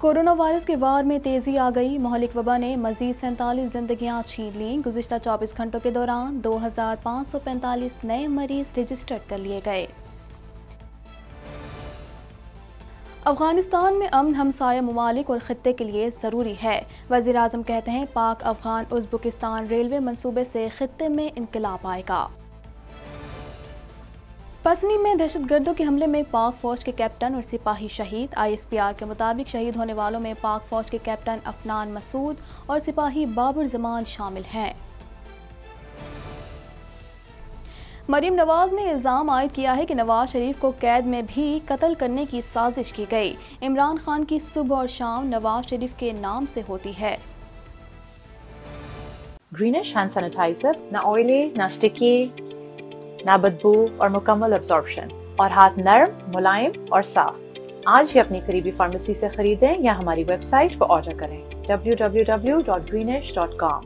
Corona virus के वार में तेजी आ गई मोहलिक वबा ने मजीद सैंतालीस जिंदगियां छीन ली गुजशत 24 घंटों के दौरान 2,545 नए मरीज रजिस्टर्ड कर लिए गए अफगानिस्तान में अमन हमसाया ममालिक और ख़त्े के लिए ज़रूरी है वज़ी अजम कहते हैं पाक अफगान उजबुकिस्तान रेलवे मनसूबे से ख़त्े में इनकलाब आएगा पसनी में गर्दों के हमले में पाक फौज के कैप्टन और सिपाही शहीद आईएसपीआर के मुताबिक शहीद होने वालों में पाक फौज के कैप्टन अफनान मसूद और सिपाही बाबर जमान शामिल हैं मरीम नवाज ने इल्ज़ाम आयद किया है कि नवाज शरीफ को कैद में भी कत्ल करने की साजिश की गई इमरान खान की सुबह और शाम नवाज शरीफ के नाम से होती है ग्रीनिश हैंड सैनिटाइजर ना ऑयली ना स्टिकी ना बदबू और मुकम्मल अब्जॉर्प्शन और हाथ नरम मुलायम और साफ आज ही अपनी करीबी फार्मेसी से खरीदें या हमारी वेबसाइट पर ऑर्डर करें www.greenish.com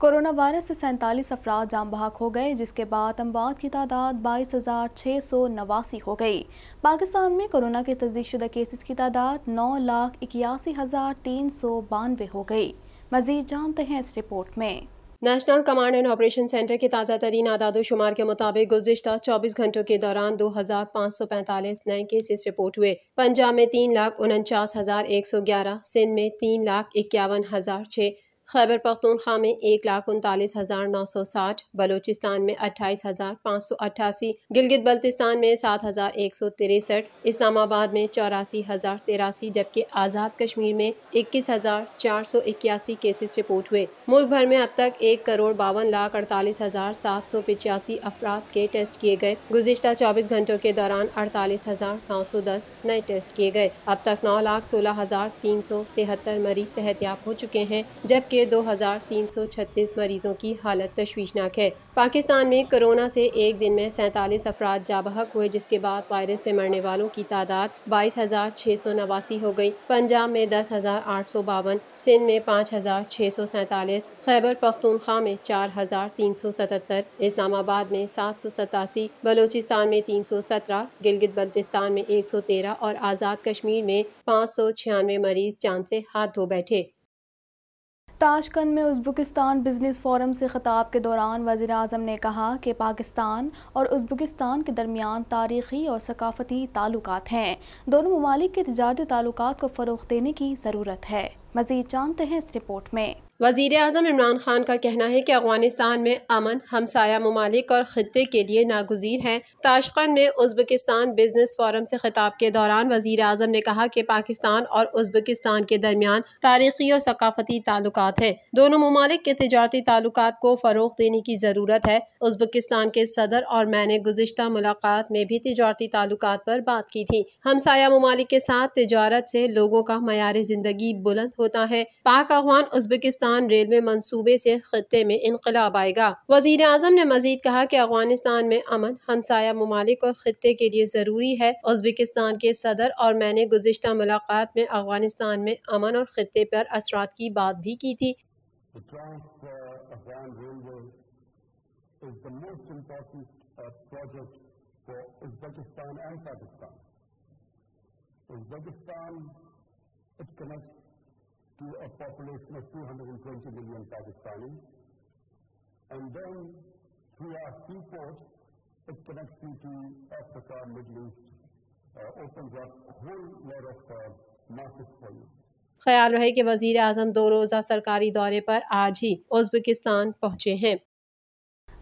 कोरोना वायरस से सैंतालीस अफराद जाम बहाक हो गए जिसके बाद अमवात की तादाद बाईस हज़ार छः सौ नवासी हो गई पाकिस्तान में कोरोना के तजीशुदा केसेस की तादाद नौ लाख इक्यासी हज़ार तीन सौ बानवे हो गई मज़ीद जानते हैं इस रिपोर्ट में National Command and Operation Centre के ताज़ा तरीन आदादोशुमार के मुताबिक गुजशत चौबीस घंटों के दौरान दो हज़ार पाँच सौ पैंतालीस नए केसेस रिपोर्ट हुए पंजाब में तीन लाख उनचास हज़ार एक सौ ग्यारह सिंध में तीन लाख इक्यावन हज़ार छः खैबर पख्तूनख्वा में एक लाख उनतालीस हज़ार नौ सौ साठ बलोचिस्तान में अट्ठाईस हज़ार पाँच सौ अट्ठासी गिलगित बल्तिस्तान में सात हज़ार एक सौ तिरसठ इस्लामाबाद में चौरासी हज़ार तिरासी जबकि आज़ाद कश्मीर में इक्कीस हज़ार चार सौ इक्यासी केसेस रिपोर्ट हुए मुल्क भर में अब तक एक करोड़ बावन लाख अड़तालीस हज़ार सात सौ पिचासी अफराद के टेस्ट किए गए गुजशत चौबीस घंटों के दौरान अड़तालीस हज़ार नौ सौ दस नए टेस्ट किए गए अब तक नौ लाख सोलह हज़ार तीन सौ तिहत्तर मरीज सेहतियाब हो चुके हैं जबकि के 2,336 मरीजों की हालत तशवीशनाक है पाकिस्तान में कोरोना से एक दिन में सैंतालीस अफराद जाबहक हुए जिसके बाद वायरस से मरने वालों की तादाद बाईस हज़ार छः सौ नवासी हो गई पंजाब में दस हज़ार आठ सौ बावन सिंध में पाँच हज़ार छः सौ सैंतालीस खैबर पख्तूनख्वा में चार हज़ार तीन सौ सतहत्तर इस्लामाबाद में सात सौ सतासी बलोचिस्तान में तीन सौ सत्रह गिलगित बल्तिस्तान में एक सौ तेरह और आज़ाद कश्मीर में पाँच सौ छियानवे मरीज चांद से हाथ धो बैठे ताशकंद में उज़्बेकिस्तान बिजनेस फोरम से ख़ताब के दौरान वज़ी अजम ने कहा कि पाकिस्तान और उज़्बेकिस्तान के दरमियान तारीखी और सकाफ़ती ताल्लुक हैं दोनों ममालिक के तजारती ताल्लुक को फ़रोग देने की ज़रूरत है मज़ीद जानते हैं इस रिपोर्ट में वजीर अजम इमरान खान का कहना है कि अफगानिस्तान में अमन हमसाया ममालिक और ख़त्े के लिए नागजीर है ताशकन में उज़्बकिस्तान बिजनेस फोरम से खिताब के दौरान वज़ी अजम ने कहा कि पाकिस्तान और उज़्बकिस्तान के दरमियान तारीखी और सकाफती ताल्लुक हैं दोनों ममालिक के तजारती ताल्लुक को फ़रोग देने की ज़रूरत है उज़्बकिस्तान के सदर और मैंने गुजशत मुलाकात में भी तजारती ताल्लुक पर बात की थी हमसाया ममालिक के साथ तजारत से लोगों का मैार ज़िंदगी बुलंद होता है पाक अफगान उज़्बकिस्तान पाकिस्तान रेलवे मनसूबे से खत्े में इनकलाब आएगा वजीर अजम ने मजीद कहा की अफगानिस्तान में अमन हमसाया ममालिक और खत्े के लिए ज़रूरी है उजबेकिस्तान के सदर और मैंने गुजशत मुलाकात में अफगानिस्तान में अमन और खत्े पर असरा की बात भी की थी uh, Uzbekistan, it connects to a population of 220 million Pakistanis. And then, through our seaports, it connects you to Africa, Middle East, uh, opens up a whole lot of uh, markets for you. ख्याल रहे कि वजीर अजम दो रोज़ा सरकारी दौरे पर आज ही उज्बेकिस्तान पहुंचे हैं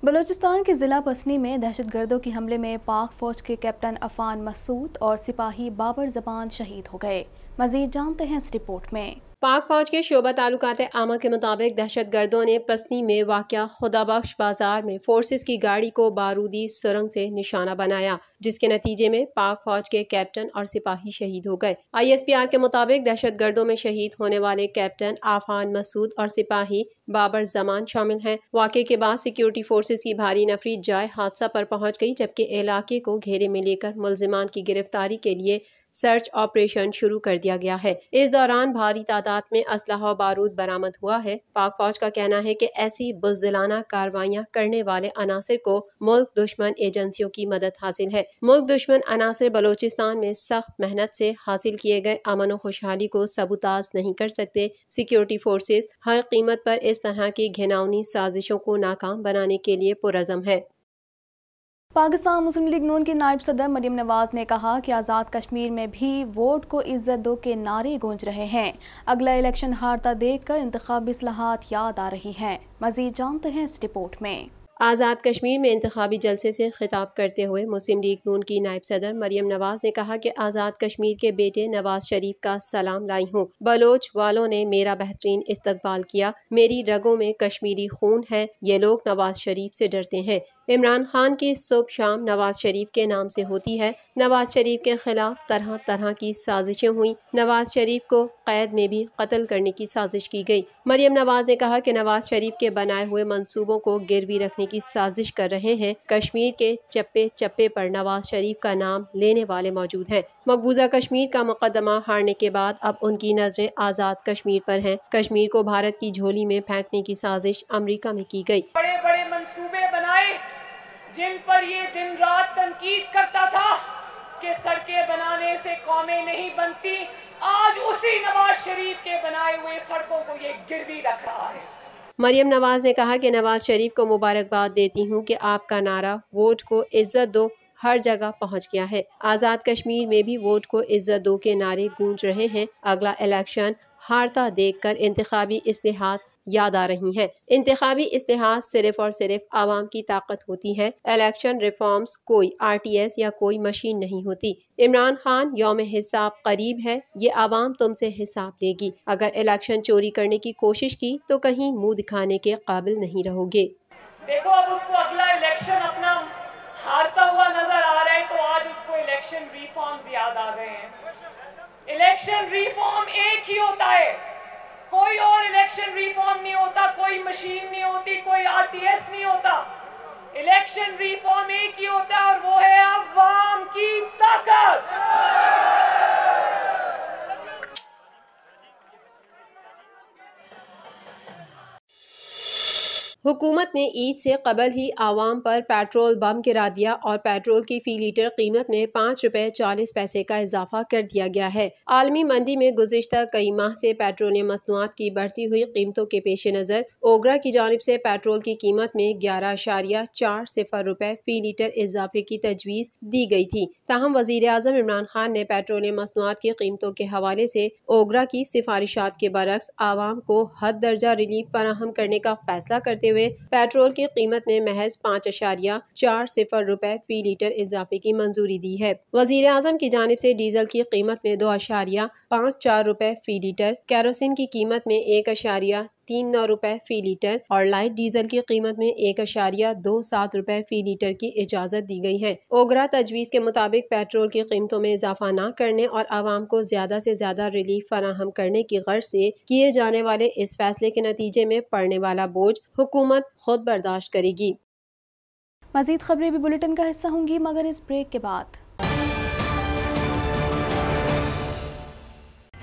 बलूचिस्तान के ज़िला पसनी में दहशत गर्दों के हमले में पाक फ़ौज के कैप्टन अफान मसूद और सिपाही बाबर जबान शहीद हो गए मज़ीद जानते हैं इस रिपोर्ट में पाक फौज के शोबा तालुकात आमा के मुताबिक दहशत गर्दों ने पसनी में वाक़ खुदाबख्श बाजार में फोर्सेस की गाड़ी को बारूदी सुरंग से निशाना बनाया जिसके नतीजे में पाक फौज के कैप्टन और सिपाही शहीद हो गए आई एस पी आर के मुताबिक दहशत गर्दों में शहीद होने वाले कैप्टन आफान मसूद और सिपाही बाबर जमान शामिल हैं वाक़े के बाद सिक्योरिटी फोर्सेज की भारी नफरी जाय हादसा पर पहुंच गई जबकि इलाके को घेरे में लेकर मुलजमान की गिरफ्तारी के लिए सर्च ऑपरेशन शुरू कर दिया गया है इस दौरान भारी तादाद में असलाह बारूद बरामद हुआ है पाक फौज का कहना है कि ऐसी बुजदिलाना कार्रवाइयाँ करने वाले अनासर को मुल्क दुश्मन एजेंसियों की मदद हासिल है मुल्क दुश्मन अनासर बलोचिस्तान में सख्त मेहनत से हासिल किए गए अमन और खुशहाली को सबूताज नहीं कर सकते सिक्योरिटी फोर्सेज हर कीमत पर इस तरह की घिनौनी साजिशों को नाकाम बनाने के लिए पुरजम है पाकिस्तान मुस्लिम लीग नून की नायब सदर मरीम नवाज ने कहा कि आज़ाद कश्मीर में भी वोट को इज्जत दो के नारे गूंज रहे हैं अगला इलेक्शन हारता देख कर इंतबी असलाहत याद आ रही हैं मजीद जानते हैं इस रिपोर्ट में आज़ाद कश्मीर में इंतबी जलसे से खिताब करते हुए मुस्लिम लीग नून की नायब सदर मरियम नवाज़ ने कहा कि आज़ाद कश्मीर के बेटे नवाज शरीफ का सलाम लाई हूँ बलोच वालों ने मेरा बेहतरीन इस्तकबाल किया मेरी रगों में कश्मीरी खून है ये लोग नवाज शरीफ से डरते हैं इमरान खान की सुबह शाम नवाज शरीफ के नाम से होती है नवाज शरीफ के खिलाफ तरह तरह की साजिशें हुई नवाज शरीफ को कैद में भी कत्ल करने की साजिश की गई मरियम नवाज ने कहा कि नवाज शरीफ के बनाए हुए मंसूबों को गिरवी रखने की साजिश कर रहे हैं कश्मीर के चप्पे चप्पे पर नवाज शरीफ का नाम लेने वाले मौजूद हैं मकबूजा कश्मीर का मुकदमा हारने के बाद अब उनकी नजरें आज़ाद कश्मीर पर हैं कश्मीर को भारत की झोली में फेंकने की साजिश अमरीका में की गई बड़े बड़े मनसूबे जिन पर ये दिन रात तनकीद करता था कि सड़कें बनाने से कौमें नहीं बनती आज उसी नवाज शरीफ के बनाए हुए सड़कों को ये गिरवी रख रहा है मरियम नवाज ने कहा कि नवाज शरीफ को मुबारकबाद देती हूँ कि आपका नारा वोट को इज्जत दो हर जगह पहुंच गया है आज़ाद कश्मीर में भी वोट को इज्जत दो के नारे गूंज रहे हैं अगला इलेक्शन हारता देखकर कर इंतबी इसलिहात याद आ रही हैं इंतबी इश्तहार सिर्फ और सिर्फ आवाम की ताकत होती है इलेक्शन रिफॉर्म्स कोई आर टी एस या कोई मशीन नहीं होती इमरान खान योम हिसाब करीब है ये आवाम तुमसे हिसाब देगी अगर इलेक्शन चोरी करने की कोशिश की तो कहीं मुँह दिखाने के काबिल नहीं रहोगे देखो अब उसको अगला इलेक्शन अपना हारता हुआ नजर आ रहा है तो आज उसको इलेक्शन रिफॉर्म याद आ गए हैं इलेक्शन रिफॉर्म एक ही होता है कोई और इलेक्शन रिफॉर्म नहीं होता कोई मशीन नहीं होती कोई आरटीएस नहीं होता इलेक्शन रिफॉर्म एक ही होता है और वो है हुकूमत ने ईद से कबल ही आवाम पर पेट्रोल बम गिरा दिया और पेट्रोल की फी लीटर कीमत में पाँच रुपये चालीस पैसे का इजाफा कर दिया गया है आलमी मंडी में गुजशत कई माह से पेट्रोलियम मसनूआत की बढ़ती हुई कीमतों के पेश नज़र ओगरा की जानब से पेट्रोल की कीमत में ग्यारह अशारिया चार सिफर रुपये फी लीटर इजाफे की तजवीज़ दी गई थी ताहम वजीर अजम इमरान खान ने पेट्रोलियम मसनूआत की कीमतों के हवाले से ओगरा की सिफारिशात के बरक्स आवाम को हद दर्जा रिलीफ फराहम करने का फैसला करते हुए हुए पेट्रोल की कीमत में महज पाँच अशारिया चार सिफर रुपए फी लीटर इजाफे की मंजूरी दी है वजीर अजम की जानब ऐसी डीजल की कीमत में दो अशारिया पाँच चार रुपए फी लीटर कैरोसिन की कीमत में एक अशारिया तीन नौ रुपए फ़ी लीटर और लाइट डीजल की कीमत में एक अशारिया दो सात रुपए फ़ी लीटर की इजाज़त दी गई है ओगरा तजवीज़ के मुताबिक पेट्रोल की कीमतों में इजाफा न करने और आवाम को ज़्यादा से ज़्यादा रिलीफ फराहम करने की गर्ज से किए जाने वाले इस फैसले के नतीजे में पड़ने वाला बोझ हुकूमत खुद बर्दाश्त करेगी मजीद खबरें भी बुलेटिन का हिस्सा होंगी मगर इस ब्रेक के बाद